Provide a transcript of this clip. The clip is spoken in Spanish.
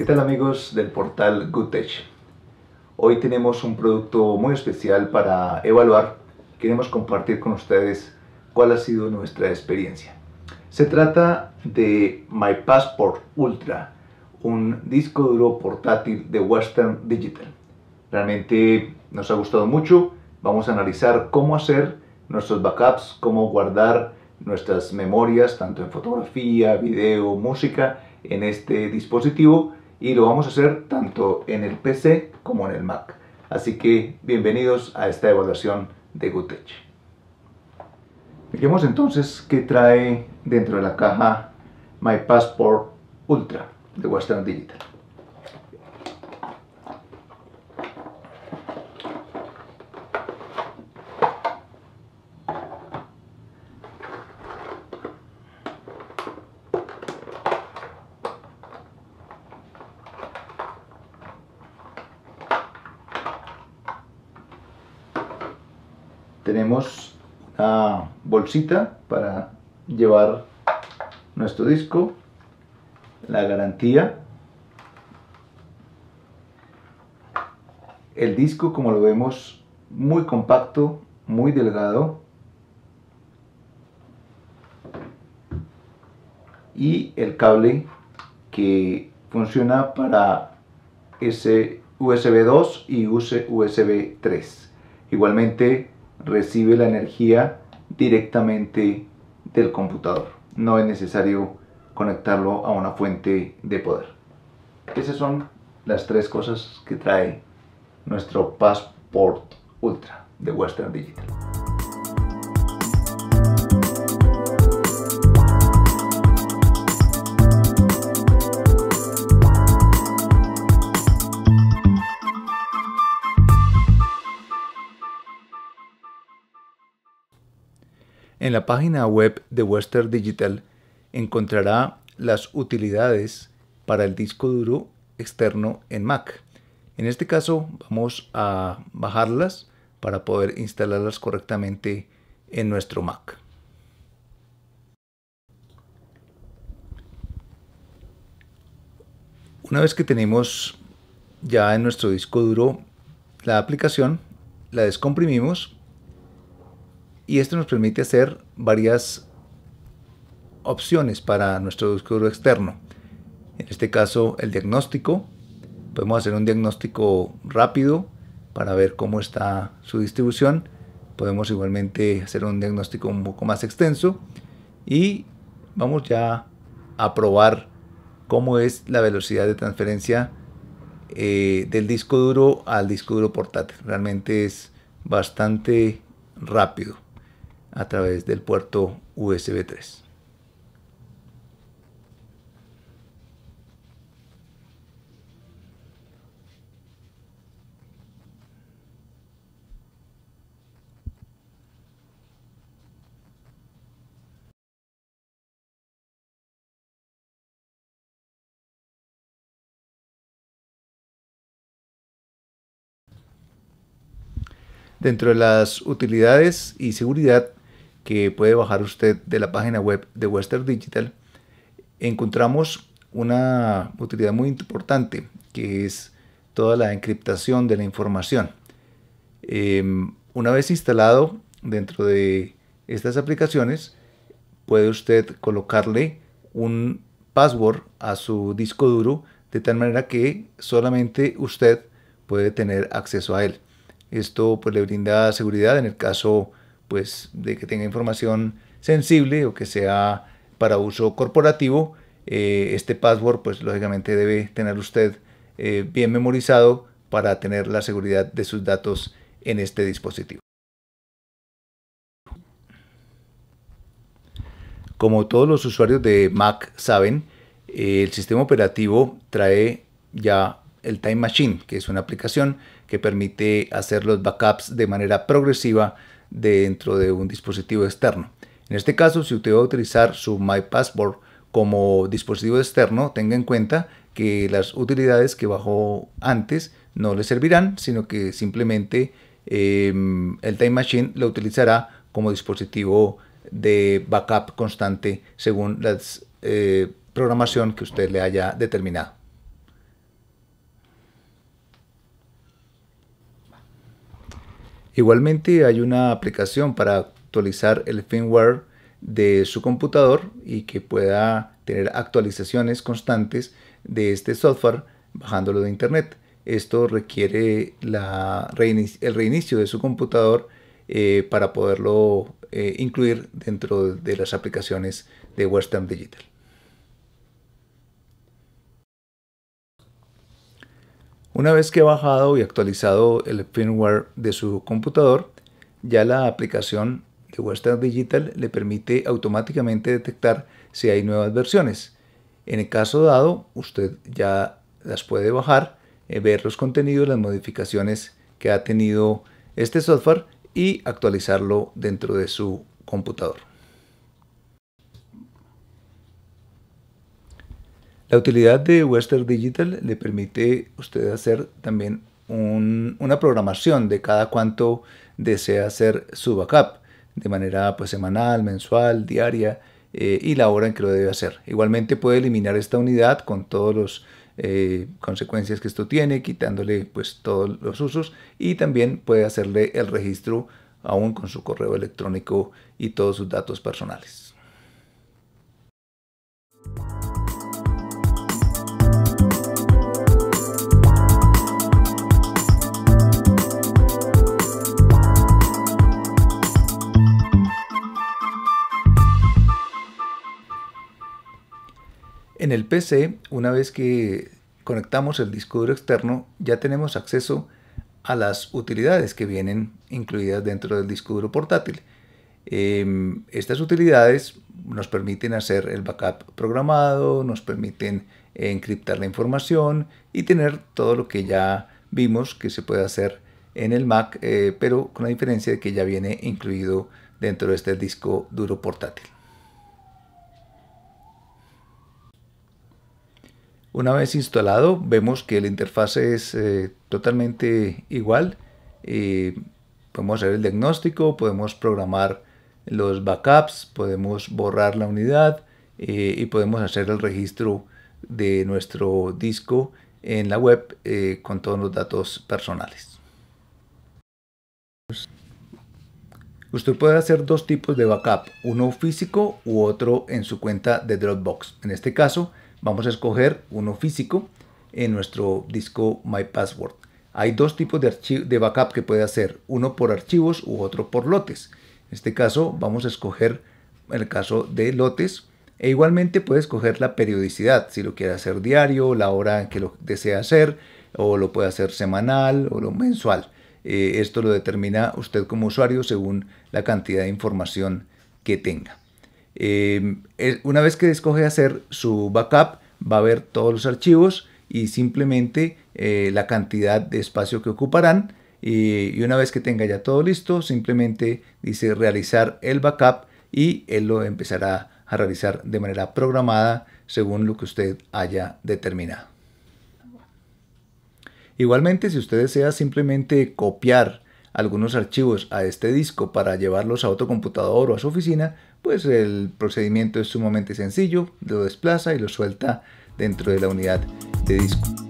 ¿Qué tal amigos del portal GoodTech? Hoy tenemos un producto muy especial para evaluar. Queremos compartir con ustedes cuál ha sido nuestra experiencia. Se trata de My Passport Ultra, un disco duro portátil de Western Digital. Realmente nos ha gustado mucho. Vamos a analizar cómo hacer nuestros backups, cómo guardar nuestras memorias, tanto en fotografía, video, música, en este dispositivo y lo vamos a hacer tanto en el PC como en el Mac. Así que bienvenidos a esta evaluación de Gutech. Veamos entonces qué trae dentro de la caja My Passport Ultra de Western Digital. tenemos la bolsita para llevar nuestro disco, la garantía, el disco como lo vemos muy compacto, muy delgado y el cable que funciona para ese USB 2 y USB 3. Igualmente recibe la energía directamente del computador. No es necesario conectarlo a una fuente de poder. Esas son las tres cosas que trae nuestro Passport Ultra de Western Digital. En la página web de Western Digital encontrará las utilidades para el disco duro externo en Mac. En este caso vamos a bajarlas para poder instalarlas correctamente en nuestro Mac. Una vez que tenemos ya en nuestro disco duro la aplicación, la descomprimimos y esto nos permite hacer varias opciones para nuestro disco duro externo. En este caso, el diagnóstico. Podemos hacer un diagnóstico rápido para ver cómo está su distribución. Podemos igualmente hacer un diagnóstico un poco más extenso. Y vamos ya a probar cómo es la velocidad de transferencia eh, del disco duro al disco duro portátil. Realmente es bastante rápido a través del puerto USB 3. Dentro de las utilidades y seguridad que puede bajar usted de la página web de Western Digital, encontramos una utilidad muy importante que es toda la encriptación de la información. Em, una vez instalado dentro de estas aplicaciones, puede usted colocarle un password a su disco duro de tal manera que solamente usted puede tener acceso a él. Esto pues, le brinda seguridad en el caso pues, de que tenga información sensible o que sea para uso corporativo. Eh, este password, pues lógicamente debe tener usted eh, bien memorizado para tener la seguridad de sus datos en este dispositivo. Como todos los usuarios de Mac saben, eh, el sistema operativo trae ya el Time Machine, que es una aplicación que permite hacer los backups de manera progresiva dentro de un dispositivo externo. En este caso, si usted va a utilizar su My Passport como dispositivo externo, tenga en cuenta que las utilidades que bajó antes no le servirán, sino que simplemente em, el Time Machine lo utilizará como dispositivo de backup constante según la eh, programación que usted le haya determinado. Igualmente hay una aplicación para actualizar el firmware de su computador y que pueda tener actualizaciones constantes de este software bajándolo de internet. Esto requiere el reinicio de su computador eh, para poderlo eh, incluir dentro de las aplicaciones de Western Digital. Una vez que ha bajado y actualizado el firmware de su computador, ya la aplicación de Western Digital le permite automáticamente detectar si hay nuevas versiones. En el caso dado, usted ya las puede bajar, eh, ver los contenidos, las modificaciones que ha tenido este software y actualizarlo dentro de su computador. La utilidad de Western Digital le permite usted hacer también una programación de cada cuánto desea hacer su backup, de manera pues, semanal, mensual, diaria eh, y la hora en que lo debe hacer. Igualmente puede eliminar esta unidad con todas las eh, consecuencias que esto tiene, quitándole pues todos los usos y también puede hacerle el registro aún con su correo electrónico y todos sus datos personales. En el PC, una vez que conectamos el disco duro externo, ya tenemos acceso a las utilidades que vienen incluidas dentro del disco duro portátil. Em, estas utilidades nos permiten hacer el backup programado, nos permiten encriptar la información y tener todo lo que ya vimos que se puede hacer en el Mac, eh, pero con la diferencia de que ya viene incluido dentro de este disco duro portátil. Una vez instalado, vemos que la interfaz es eh, totalmente igual. podemos hacer el diagnóstico, podemos programar los backups, podemos borrar la unidad eh, y podemos hacer el registro de nuestro disco en la web eh, con todos los datos personales. Usted puede hacer dos tipos de backup, uno físico u otro en su cuenta de Dropbox. En este caso, vamos a escoger uno físico en nuestro disco My Password. Hay dos tipos de, de backup que puede hacer, uno por archivos u otro por lotes. En este caso vamos a escoger el caso de lotes e igualmente puede escoger la periodicidad, si lo quiere hacer diario, la hora que lo desea hacer, o lo puede hacer semanal o lo mensual. Eh, esto lo determina usted como usuario según la cantidad de información que tenga. Em, una vez que escoge hacer su backup, va a ver todos los archivos y simplemente eh, la cantidad de espacio que ocuparán. Y, y, una vez que tenga ya todo listo, simplemente dice realizar el backup y él lo empezará a realizar de manera programada según lo que usted haya determinado. Igualmente, si usted desea simplemente copiar algunos archivos a este disco para llevarlos a otro computador o a su oficina, pues el procedimiento es sumamente sencillo, lo desplaza y lo suelta dentro de la unidad de disco.